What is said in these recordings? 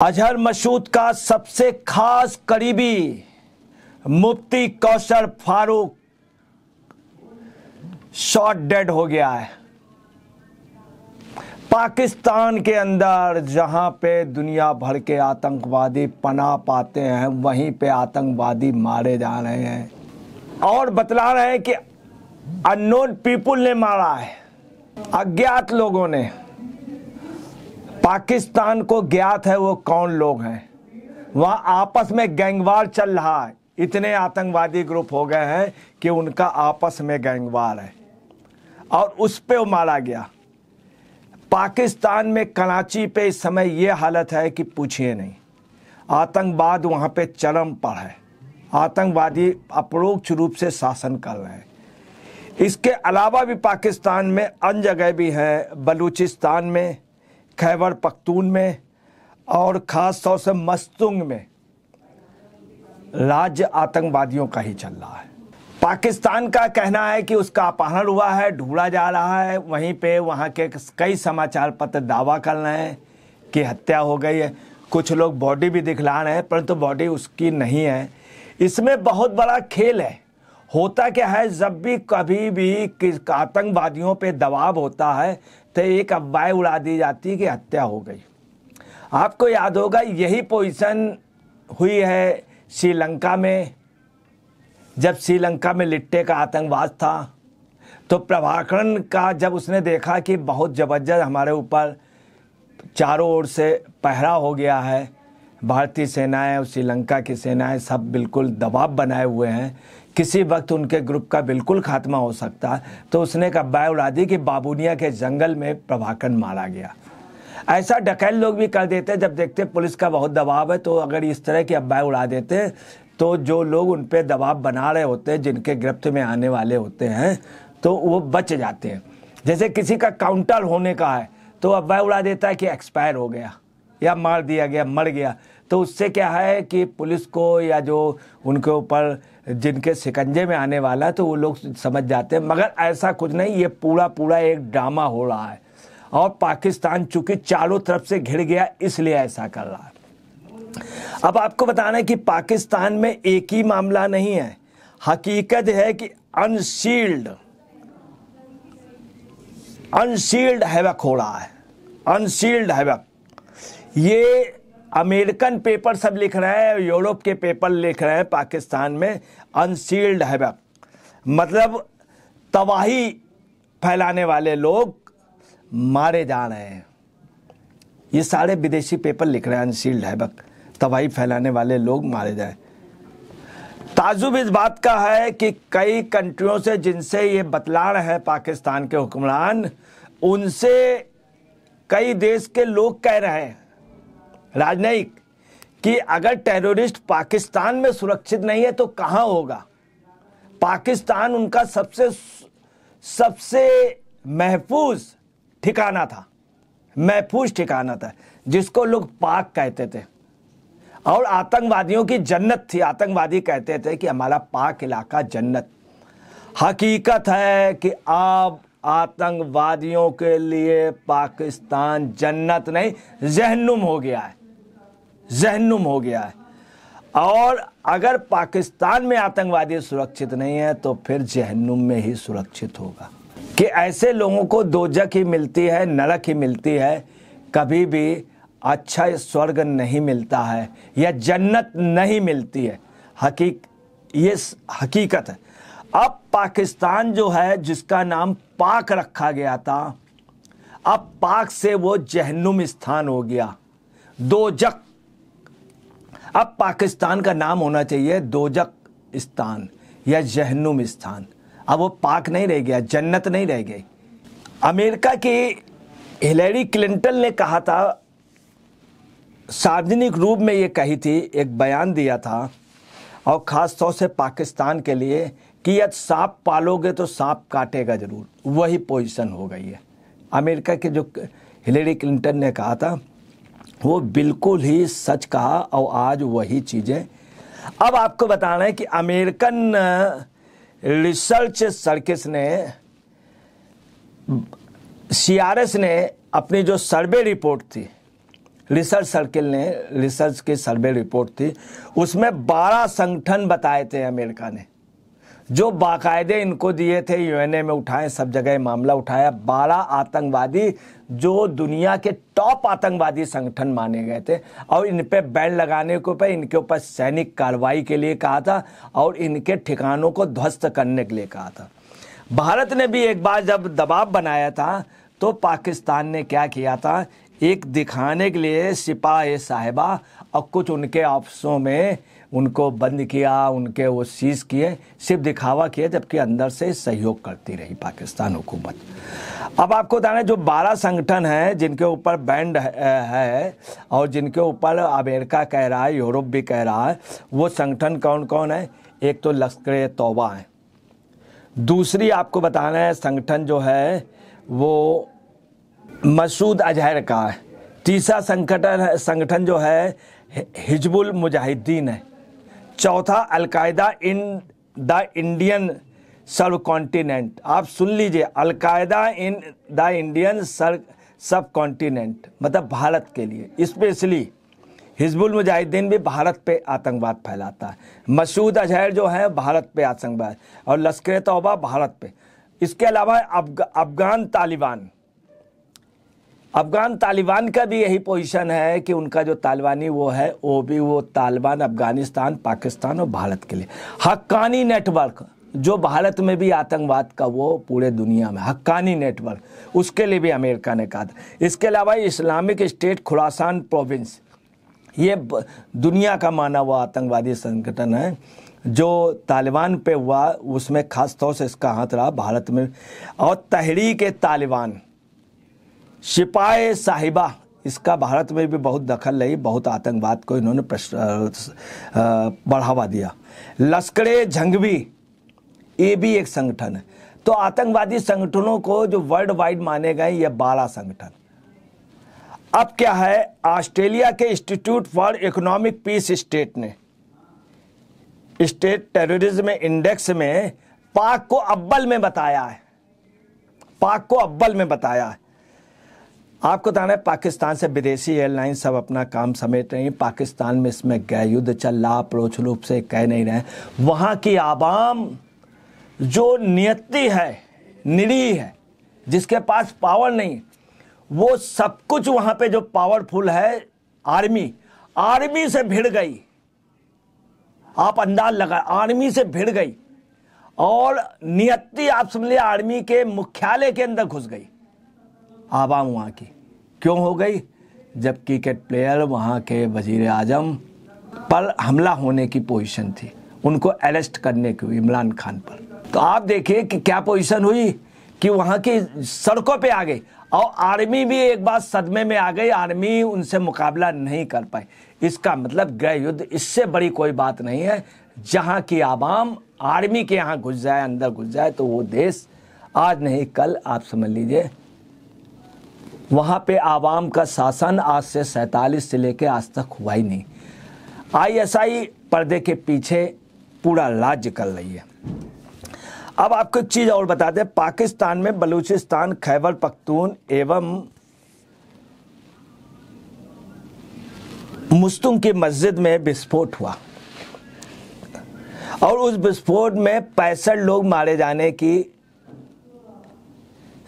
अजहर मसूद का सबसे खास करीबी मुफ्ती कौशर फारूक शॉट डेड हो गया है पाकिस्तान के अंदर जहां पे दुनिया भर के आतंकवादी पना पाते हैं वहीं पे आतंकवादी मारे जा रहे हैं और बतला रहे हैं कि अननोन पीपुल ने मारा है अज्ञात लोगों ने पाकिस्तान को ज्ञात है वो कौन लोग हैं वहां आपस में गैंगवार चल रहा है इतने आतंकवादी ग्रुप हो गए हैं कि उनका आपस में गैंगवार है और उस पर वो मारा गया पाकिस्तान में कराची पे इस समय ये हालत है कि पूछिए नहीं आतंकवाद वहां पे चरम पर है आतंकवादी अपरोक्ष रूप से शासन कर रहे हैं इसके अलावा भी पाकिस्तान में अन्य जगह भी हैं बलूचिस्तान में खैबर पख्तून में और ख़ास तौर से मस्तुंग में राज्य आतंकवादियों का ही चल रहा है पाकिस्तान का कहना है कि उसका अपहरण हुआ है ढूंढा जा रहा है वहीं पे वहाँ के कई समाचार पत्र दावा कर रहे हैं कि हत्या हो गई है कुछ लोग बॉडी भी दिखला रहे हैं परंतु तो बॉडी उसकी नहीं है इसमें बहुत बड़ा खेल है होता क्या है जब भी कभी भी आतंकवादियों पे दबाव होता है तो एक अफवाह उड़ा दी जाती कि हत्या हो गई आपको याद होगा यही पोजीशन हुई है श्रीलंका में जब श्रीलंका में लिट्टे का आतंकवाद था तो प्रभाकरण का जब उसने देखा कि बहुत ज़बरदस्त हमारे ऊपर चारों ओर से पहरा हो गया है भारतीय सेनाएं और श्रीलंका की सेनाएं सब बिल्कुल दबाव बनाए हुए हैं किसी वक्त उनके ग्रुप का बिल्कुल खात्मा हो सकता है तो उसने बाय उड़ा दी कि बाबूनिया के जंगल में प्रभाकर मारा गया ऐसा डकैल लोग भी कर देते हैं जब देखते पुलिस का बहुत दबाव है तो अगर इस तरह की अब्बाय उड़ा देते तो जो लोग उन पर दबाव बना रहे होते हैं जिनके गिरफ्त में आने वाले होते हैं तो वो बच जाते हैं जैसे किसी का काउंटर होने का है तो अब्बाय उड़ा देता है कि एक्सपायर हो गया या मार दिया गया मर गया तो उससे क्या है कि पुलिस को या जो उनके ऊपर जिनके शिकंजे में आने वाला है तो वो लोग समझ जाते हैं मगर ऐसा कुछ नहीं ये पूरा पूरा एक ड्रामा हो रहा है और पाकिस्तान चूंकि चारों तरफ से घिर गया इसलिए ऐसा कर रहा है अब आपको बताना है कि पाकिस्तान में एक ही मामला नहीं है हकीकत है कि अनशील्ड अनशील्ड हैवक हो रहा है अनशील्ड हैवक ये अमेरिकन पेपर सब लिख रहे हैं यूरोप के पेपर लिख रहे हैं पाकिस्तान में अनसील्ड है मतलब तबाही फैलाने वाले लोग मारे जा रहे हैं ये सारे विदेशी पेपर लिख रहे हैं अनसील्ड है बक तबाही फैलाने वाले लोग मारे जाए ताजुब इस बात का है कि कई कंट्रियों से जिनसे ये बतला रहे हैं पाकिस्तान के हुक्मरान उनसे कई देश के लोग कह रहे हैं राजनयिक कि अगर टेररिस्ट पाकिस्तान में सुरक्षित नहीं है तो कहां होगा पाकिस्तान उनका सबसे सबसे महफूज ठिकाना था महफूज ठिकाना था जिसको लोग पाक कहते थे और आतंकवादियों की जन्नत थी आतंकवादी कहते थे कि हमारा पाक इलाका जन्नत हकीकत है कि अब आतंकवादियों के लिए पाकिस्तान जन्नत नहीं जहनुम हो गया है जहनुम हो गया है और अगर पाकिस्तान में आतंकवादी सुरक्षित नहीं है तो फिर जहनुम में ही सुरक्षित होगा कि ऐसे लोगों को दोजक ही मिलती है नरक ही मिलती है कभी भी अच्छा स्वर्ग नहीं मिलता है या जन्नत नहीं मिलती है हकीक ये हकीकत है अब पाकिस्तान जो है जिसका नाम पाक रखा गया था अब पाक से वो जहनुम स्थान हो गया दो जक अब पाकिस्तान का नाम होना चाहिए दोजक स्थान या जहनुम स्थान अब वो पाक नहीं रह गया जन्नत नहीं रह गई अमेरिका की हिलेरी क्लिंटन ने कहा था सार्वजनिक रूप में ये कही थी एक बयान दिया था और ख़ास तौर से पाकिस्तान के लिए कि यदि सांप पालोगे तो सांप काटेगा ज़रूर वही पोजीशन हो गई है अमेरिका के जो हिलेरी क्लिंटन ने कहा था वो बिल्कुल ही सच कहा और आज वही चीज़ें अब आपको रहे हैं कि अमेरिकन रिसर्च सर्किस ने सीआरएस ने अपनी जो सर्वे रिपोर्ट थी रिसर्च सर्किल ने रिसर्च की सर्वे रिपोर्ट थी उसमें 12 संगठन बताए थे अमेरिका ने जो बाकायदे इनको दिए थे यूएनए में उठाए सब जगह मामला उठाया 12 आतंकवादी जो दुनिया के टॉप आतंकवादी संगठन माने गए थे और इन पर बैन लगाने के ऊपर इनके ऊपर सैनिक कार्रवाई के लिए कहा था और इनके ठिकानों को ध्वस्त करने के लिए कहा था भारत ने भी एक बार जब दबाव बनाया था तो पाकिस्तान ने क्या किया था एक दिखाने के लिए सिपाही साहिबा और कुछ उनके ऑफिसों में उनको बंद किया उनके वो सीज़ किए सिर्फ दिखावा किया जबकि अंदर से सहयोग करती रही पाकिस्तान हुकूमत अब आपको बताना जो 12 संगठन हैं जिनके ऊपर बैंड है और जिनके ऊपर अमेरिका कह रहा है यूरोप भी कह रहा है वो संगठन कौन कौन है एक तो लश्कर तोबा है दूसरी आपको बताना है संगठन जो है वो मसूद अजहर का है तीसरा संगठन संगठन जो है हिजबुल मुजाहिदीन है चौथा Al Qaeda in the Indian subcontinent आप सुन लीजिए Al Qaeda in the Indian subcontinent मतलब भारत के लिए स्पेशली हिजबुल मुजाहिदीन भी भारत पे आतंकवाद फैलाता है मसूद अजहर जो है भारत पे आतंकवाद और लश्कर तोबा भारत पे इसके अलावा अफगान तालिबान अफगान तालिबान का भी यही पोजीशन है कि उनका जो तालिबानी वो है वो भी वो तालिबान अफगानिस्तान पाकिस्तान और भारत के लिए हक्कानी नेटवर्क जो भारत में भी आतंकवाद का वो पूरे दुनिया में हक्कानी नेटवर्क उसके लिए भी अमेरिका ने कहा था इसके अलावा इस्लामिक स्टेट खुरासान प्रोविंस ये दुनिया का माना हुआ आतंकवादी संगठन है जो तालिबान पे हुआ उसमें खास तौर से इसका हाथ रहा भारत में और तहरीक तालिबान सिपाए साहिबा इसका भारत में भी बहुत दखल रही बहुत आतंकवाद को इन्होंने बढ़ावा दिया लश्कर झंगवी ये भी एक संगठन है तो आतंकवादी संगठनों को जो वर्ल्ड वाइड माने गए ये बारह संगठन अब क्या है ऑस्ट्रेलिया के institute for economic peace state ने स्टेट टेररिज्म इंडेक्स में पाक को अब्बल में बताया है पाक को अब्बल में बताया है आपको बताना है पाकिस्तान से विदेशी एयरलाइन सब अपना काम समेट रही पाकिस्तान में इसमें गए युद्ध चल रहा अप्रोच रूप से कह नहीं रहे वहाँ की आवाम जो नियति है निरीह है जिसके पास पावर नहीं वो सब कुछ वहाँ पे जो पावरफुल है आर्मी आर्मी से भिड़ गई आप अंदाज लगा आर्मी से भिड़ गई और नियति आप समझ लिया आर्मी के मुख्यालय के अंदर घुस गई आवाम वहाँ की क्यों हो गई जब क्रिकेट प्लेयर वहाँ के वजीर आजम पर हमला होने की पोजीशन थी उनको अरेस्ट करने की हुई इमरान खान पर तो आप देखिए कि क्या पोजीशन हुई कि वहाँ की सड़कों पे आ गई और आर्मी भी एक बार सदमे में आ गई आर्मी उनसे मुकाबला नहीं कर पाई इसका मतलब गृह युद्ध इससे बड़ी कोई बात नहीं है जहाँ की आवाम आर्मी के यहाँ घुस जाए अंदर घुस जाए तो वो देश आज नहीं कल आप समझ लीजिए वहाँ पे आवाम का शासन आज से सैतालीस से लेकर आज तक हुआ ही नहीं आईएसआई पर्दे के पीछे पूरा राज्य कर रही है अब आपको एक चीज़ और बता दें पाकिस्तान में बलूचिस्तान खैबर पख्तून एवं मुस्तुम की मस्जिद में विस्फोट हुआ और उस विस्फोट में पैंसठ लोग मारे जाने की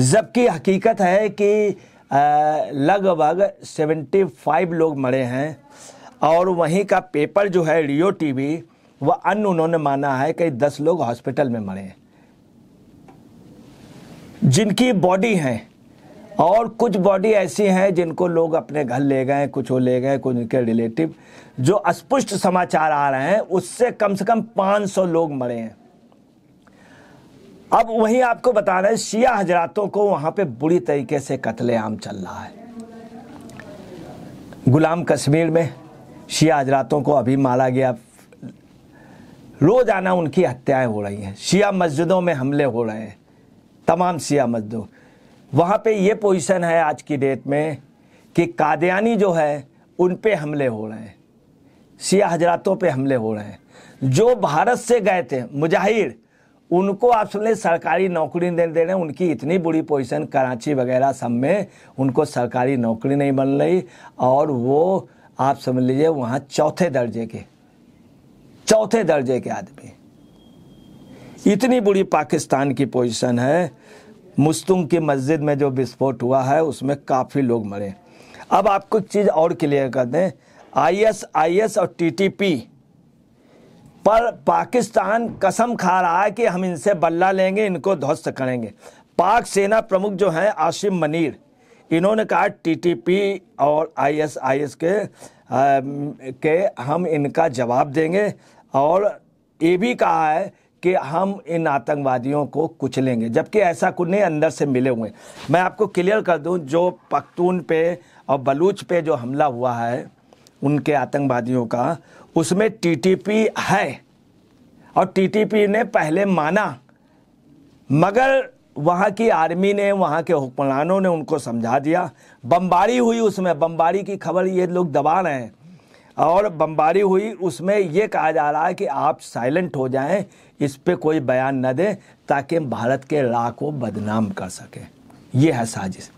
जबकि हकीकत है कि लगभग 75 लोग मरे हैं और वहीं का पेपर जो है रियो टीवी वह अन्य उन्होंने माना है कि 10 लोग हॉस्पिटल में मरे जिनकी बॉडी हैं और कुछ बॉडी ऐसी हैं जिनको लोग अपने घर ले गए कुछ वो ले गए कुछ उनके रिलेटिव जो अस्पुष्ट समाचार आ रहे हैं उससे कम से कम 500 लोग मरे हैं अब वहीं आपको बता रहे हैं शिया हजरातों को वहां पे बुरी तरीके से कत्लेआम चल रहा है गुलाम कश्मीर में शिया हजरातों को अभी मारा गया रोजाना उनकी हत्याएं हो रही हैं शिया मस्जिदों में हमले हो रहे हैं तमाम शिया मस्जिदों वहां पे ये पोजीशन है आज की डेट में कि कादयानी जो है उन पे हमले हो रहे हैं शिया हजरातों पे हमले हो रहे हैं जो भारत से गए थे मुजाहिर उनको आप सुन ले सरकारी नौकरी नहीं दे रहे हैं उनकी इतनी बुरी पोजीशन कराची वगैरह सब में उनको सरकारी नौकरी नहीं मिल रही और वो आप समझ लीजिए वहाँ चौथे दर्जे के चौथे दर्जे के आदमी इतनी बुरी पाकिस्तान की पोजीशन है मुस्तुंग की मस्जिद में जो विस्फोट हुआ है उसमें काफ़ी लोग मरे अब आपको चीज़ और क्लियर कर दें आई एस और टी -टी पर पाकिस्तान कसम खा रहा है कि हम इनसे बल्ला लेंगे इनको ध्वस्त करेंगे पाक सेना प्रमुख जो हैं आशिम मनीर इन्होंने कहा टीटीपी और आईएसआईएस के आ, के हम इनका जवाब देंगे और ये भी कहा है कि हम इन आतंकवादियों को कुचलेंगे जबकि ऐसा कुछ नहीं अंदर से मिले हुए मैं आपको क्लियर कर दूं जो पख्तून पे और बलूच पे जो हमला हुआ है उनके आतंकवादियों का उसमें टीटीपी है और टीटीपी ने पहले माना मगर वहाँ की आर्मी ने वहाँ के हुक्मरानों ने उनको समझा दिया बमबारी हुई उसमें बमबारी की खबर ये लोग दबा रहे हैं और बमबारी हुई उसमें ये कहा जा रहा है कि आप साइलेंट हो जाएं इस पर कोई बयान न दें ताकि भारत के राह को बदनाम कर सकें ये है साजिश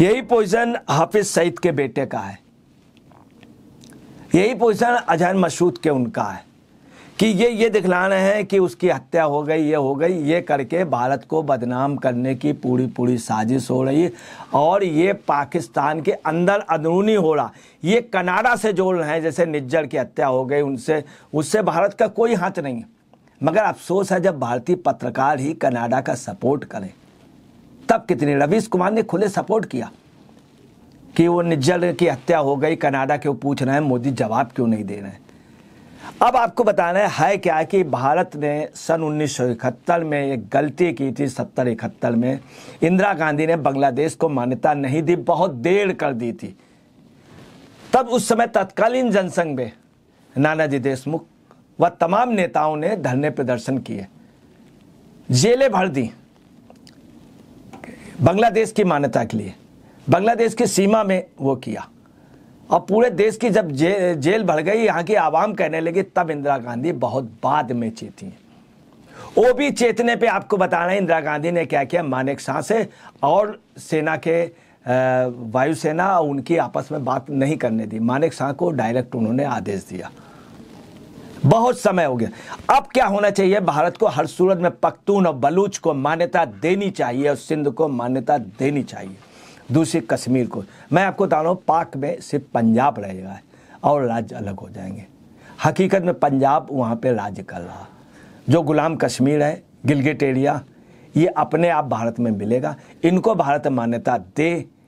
यही पोजिशन हाफिज सईद के बेटे का है यही पोजिशन अजहन मशहूद के उनका है कि ये ये दिखलाना है कि उसकी हत्या हो गई ये हो गई ये करके भारत को बदनाम करने की पूरी पूरी साजिश हो रही और ये पाकिस्तान के अंदर अंदरूनी हो रहा ये कनाडा से जोड़ रहे हैं जैसे निज्जर की हत्या हो गई उनसे उससे भारत का कोई हाथ नहीं है मगर अफसोस है जब भारतीय पत्रकार ही कनाडा का सपोर्ट करें तब कितने रवीश कुमार ने खुले सपोर्ट किया कि वो निज्जल की हत्या हो गई कनाडा के वो पूछ रहे हैं मोदी जवाब क्यों नहीं दे रहे हैं अब आपको बताना है क्या कि भारत ने सन उन्नीस में एक गलती की थी सत्तर इकहत्तर में इंदिरा गांधी ने बांग्लादेश को मान्यता नहीं दी बहुत देर कर दी थी तब उस समय तत्कालीन जनसंघ में नानाजी देशमुख व तमाम नेताओं ने धरने प्रदर्शन किए जेलें भर दी बांग्लादेश की मान्यता के लिए बांग्लादेश की सीमा में वो किया और पूरे देश की जब जे, जेल भर गई यहाँ की आवाम कहने लगी तब इंदिरा गांधी बहुत बाद में चेती हैं वो भी चेतने पे आपको बताना है इंदिरा गांधी ने क्या किया मानेक शाह से और सेना के वायुसेना उनकी आपस में बात नहीं करने दी मानेक शाह को डायरेक्ट उन्होंने आदेश दिया बहुत समय हो गया अब क्या होना चाहिए भारत को हर सूरत में पख्तून और बलूच को मान्यता देनी चाहिए और सिंध को मान्यता देनी चाहिए दूसरी कश्मीर को मैं आपको बता रहा हूँ पाक में सिर्फ पंजाब रहेगा और राज्य अलग हो जाएंगे हकीकत में पंजाब वहाँ पे राज्य कर रहा जो गुलाम कश्मीर है गिलगिट एरिया ये अपने आप भारत में मिलेगा इनको भारत मान्यता दे